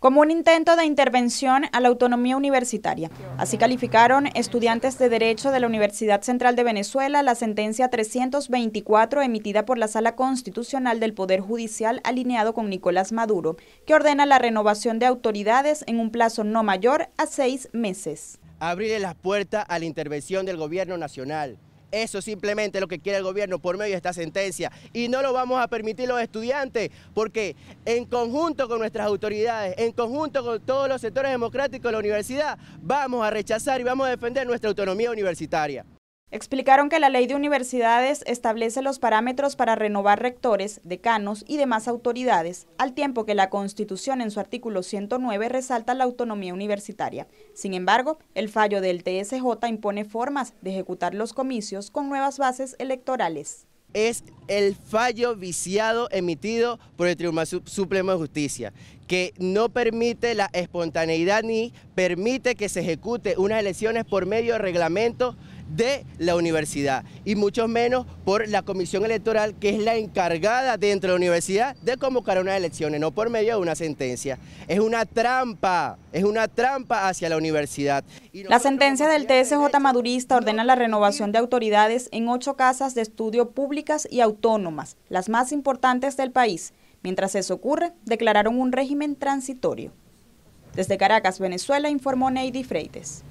como un intento de intervención a la autonomía universitaria. Así calificaron estudiantes de Derecho de la Universidad Central de Venezuela la sentencia 324 emitida por la Sala Constitucional del Poder Judicial alineado con Nicolás Maduro, que ordena la renovación de autoridades en un plazo no mayor a seis meses. Abrir las puertas a la intervención del gobierno nacional eso simplemente es lo que quiere el gobierno por medio de esta sentencia. Y no lo vamos a permitir los estudiantes, porque en conjunto con nuestras autoridades, en conjunto con todos los sectores democráticos de la universidad, vamos a rechazar y vamos a defender nuestra autonomía universitaria. Explicaron que la ley de universidades establece los parámetros para renovar rectores, decanos y demás autoridades, al tiempo que la Constitución en su artículo 109 resalta la autonomía universitaria. Sin embargo, el fallo del TSJ impone formas de ejecutar los comicios con nuevas bases electorales. Es el fallo viciado emitido por el Tribunal Supremo de Justicia, que no permite la espontaneidad ni permite que se ejecute unas elecciones por medio de reglamentos de la universidad y mucho menos por la comisión electoral que es la encargada dentro de la universidad de convocar unas elecciones, no por medio de una sentencia. Es una trampa, es una trampa hacia la universidad. la sentencia del TSJ madurista ordena la renovación de autoridades en ocho casas de estudio públicas y autónomas, las más importantes del país. Mientras eso ocurre, declararon un régimen transitorio. Desde Caracas, Venezuela, informó Neidy Freites.